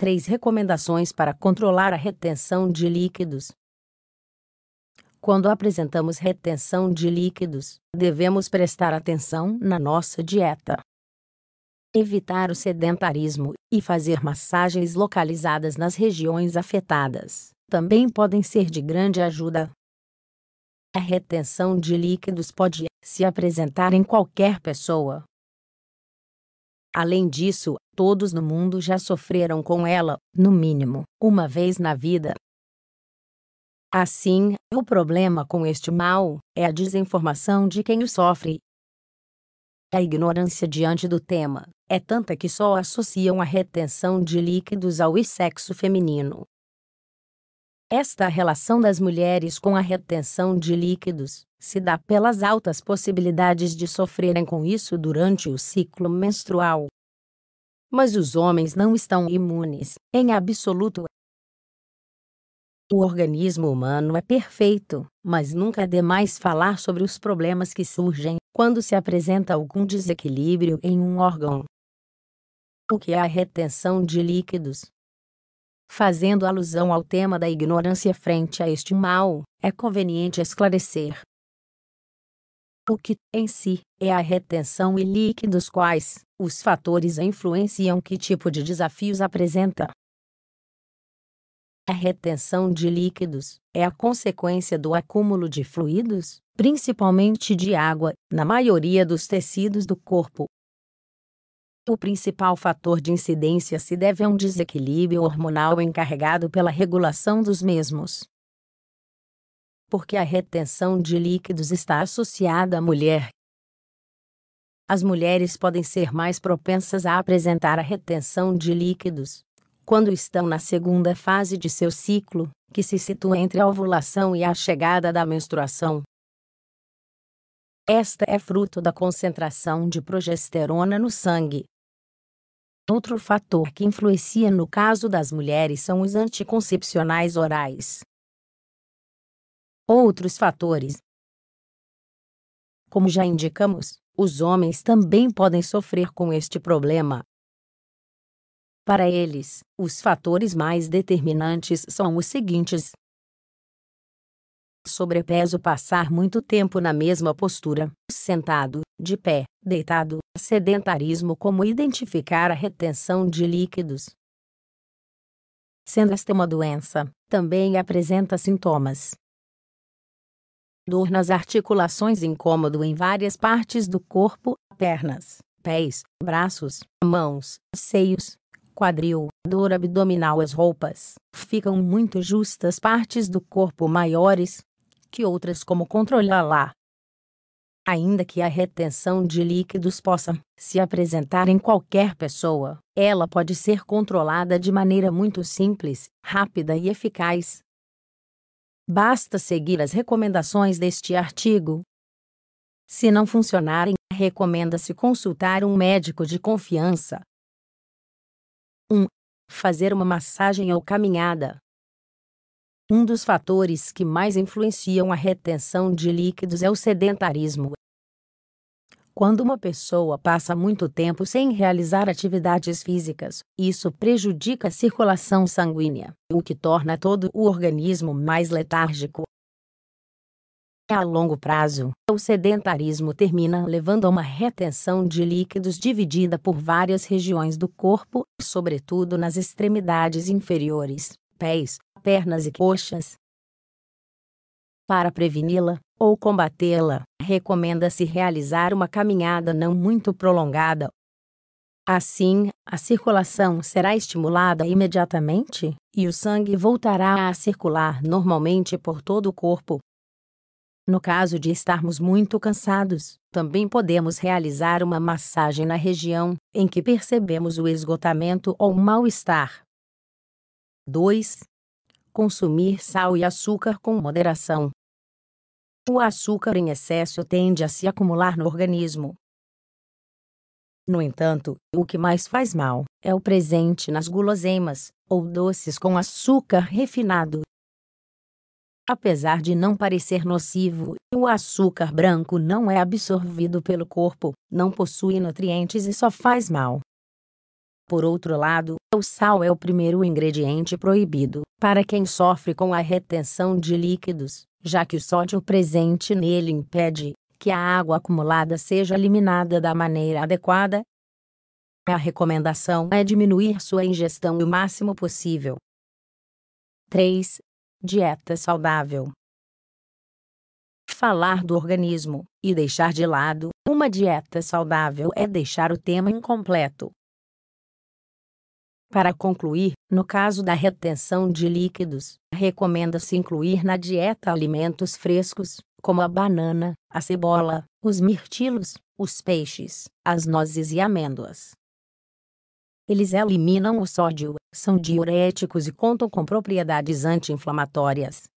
3 recomendações para controlar a retenção de líquidos. Quando apresentamos retenção de líquidos, devemos prestar atenção na nossa dieta. Evitar o sedentarismo e fazer massagens localizadas nas regiões afetadas também podem ser de grande ajuda. A retenção de líquidos pode se apresentar em qualquer pessoa. Além disso, todos no mundo já sofreram com ela, no mínimo, uma vez na vida. Assim, o problema com este mal é a desinformação de quem o sofre. A ignorância diante do tema é tanta que só associam a retenção de líquidos ao sexo feminino. Esta relação das mulheres com a retenção de líquidos se dá pelas altas possibilidades de sofrerem com isso durante o ciclo menstrual. Mas os homens não estão imunes, em absoluto. O organismo humano é perfeito, mas nunca é demais falar sobre os problemas que surgem quando se apresenta algum desequilíbrio em um órgão. O que é a retenção de líquidos? Fazendo alusão ao tema da ignorância frente a este mal, é conveniente esclarecer o que, em si, é a retenção e líquidos, quais os fatores influenciam que tipo de desafios apresenta. A retenção de líquidos é a consequência do acúmulo de fluidos, principalmente de água, na maioria dos tecidos do corpo. O principal fator de incidência se deve a um desequilíbrio hormonal encarregado pela regulação dos mesmos porque a retenção de líquidos está associada à mulher. As mulheres podem ser mais propensas a apresentar a retenção de líquidos quando estão na segunda fase de seu ciclo, que se situa entre a ovulação e a chegada da menstruação. Esta é fruto da concentração de progesterona no sangue. Outro fator que influencia no caso das mulheres são os anticoncepcionais orais. Outros fatores. Como já indicamos, os homens também podem sofrer com este problema. Para eles, os fatores mais determinantes são os seguintes: sobrepeso passar muito tempo na mesma postura, sentado, de pé, deitado, sedentarismo como identificar a retenção de líquidos. Sendo esta uma doença, também apresenta sintomas dor nas articulações, incômodo em várias partes do corpo, pernas, pés, braços, mãos, seios, quadril, dor abdominal. As roupas ficam muito justas partes do corpo maiores que outras, como controlá-la. Ainda que a retenção de líquidos possa se apresentar em qualquer pessoa, ela pode ser controlada de maneira muito simples, rápida e eficaz, Basta seguir as recomendações deste artigo. Se não funcionarem, recomenda-se consultar um médico de confiança. 1. Um, fazer uma massagem ou caminhada. Um dos fatores que mais influenciam a retenção de líquidos é o sedentarismo quando uma pessoa passa muito tempo sem realizar atividades físicas, isso prejudica a circulação sanguínea, o que torna todo o organismo mais letárgico. A longo prazo, o sedentarismo termina levando a uma retenção de líquidos dividida por várias regiões do corpo, sobretudo nas extremidades inferiores, pés, pernas e coxas. Para preveni-la ou combatê-la, recomenda-se realizar uma caminhada não muito prolongada. Assim, a circulação será estimulada imediatamente e o sangue voltará a circular normalmente por todo o corpo. No caso de estarmos muito cansados, também podemos realizar uma massagem na região em que percebemos o esgotamento ou mal-estar. 2. Consumir sal e açúcar com moderação. O açúcar em excesso tende a se acumular no organismo. No entanto, o que mais faz mal é o presente nas guloseimas, ou doces com açúcar refinado. Apesar de não parecer nocivo, o açúcar branco não é absorvido pelo corpo, não possui nutrientes e só faz mal. Por outro lado, o sal é o primeiro ingrediente proibido para quem sofre com a retenção de líquidos, já que o sódio presente nele impede que a água acumulada seja eliminada da maneira adequada. A recomendação é diminuir sua ingestão o máximo possível. 3. Dieta saudável. Falar do organismo e deixar de lado uma dieta saudável é deixar o tema incompleto para concluir, no caso da retenção de líquidos, recomenda-se incluir na dieta alimentos frescos, como a banana, a cebola, os mirtilos, os peixes, as nozes e amêndoas. Eles eliminam o sódio, são diuréticos e contam com propriedades anti-inflamatórias.